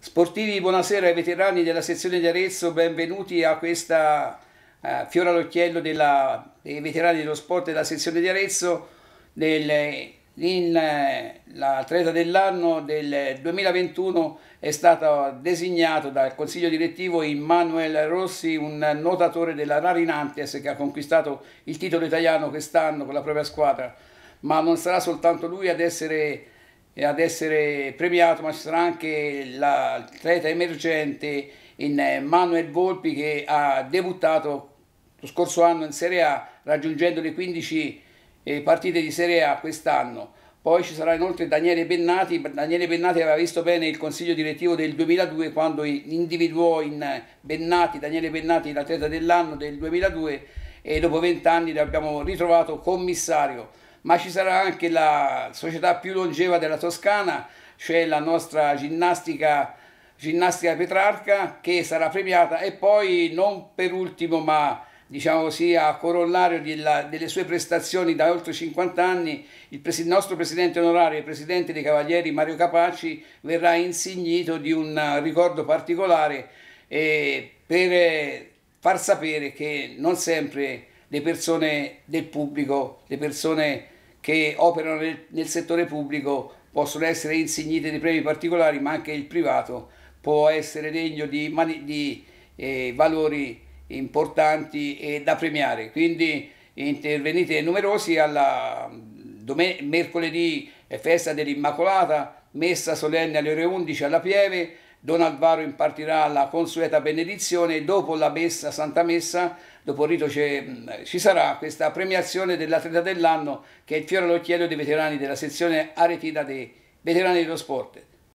Sportivi, buonasera ai veterani della sezione di Arezzo, benvenuti a questa eh, fiora all'occhiello dei veterani dello sport della sezione di Arezzo, del, eh, l'atleta dell'anno del 2021 è stato designato dal consiglio direttivo Immanuel Rossi, un nuotatore della Narinantes che ha conquistato il titolo italiano quest'anno con la propria squadra, ma non sarà soltanto lui ad essere ad essere premiato, ma ci sarà anche l'atleta emergente in eh, Manuel Volpi che ha debuttato lo scorso anno in Serie A raggiungendo le 15 eh, partite di Serie A quest'anno. Poi ci sarà inoltre Daniele Bennati, Daniele Bennati aveva visto bene il consiglio direttivo del 2002 quando individuò in Bennati, eh, Daniele Bennati l'atleta dell'anno del 2002 e dopo vent'anni l'abbiamo ritrovato commissario ma ci sarà anche la società più longeva della Toscana, cioè la nostra ginnastica, ginnastica Petrarca, che sarà premiata e poi non per ultimo, ma diciamo così, a corollario della, delle sue prestazioni da oltre 50 anni, il, pres nostro presidente onorario e presidente dei Cavalieri Mario Capaci verrà insignito di un ricordo particolare eh, per eh, far sapere che non sempre le persone del pubblico, le persone che operano nel, nel settore pubblico possono essere insignite di premi particolari, ma anche il privato può essere degno di, di eh, valori importanti e da premiare. Quindi intervenite numerosi alla mercoledì eh, festa dell'Immacolata, messa solenne alle ore 11 alla Pieve, Don Alvaro impartirà la consueta benedizione e dopo la messa, Santa Messa, dopo il rito ci sarà questa premiazione dell'atleta dell'anno che è il fiore all'occhiello dei veterani della sezione aretina dei veterani dello sport.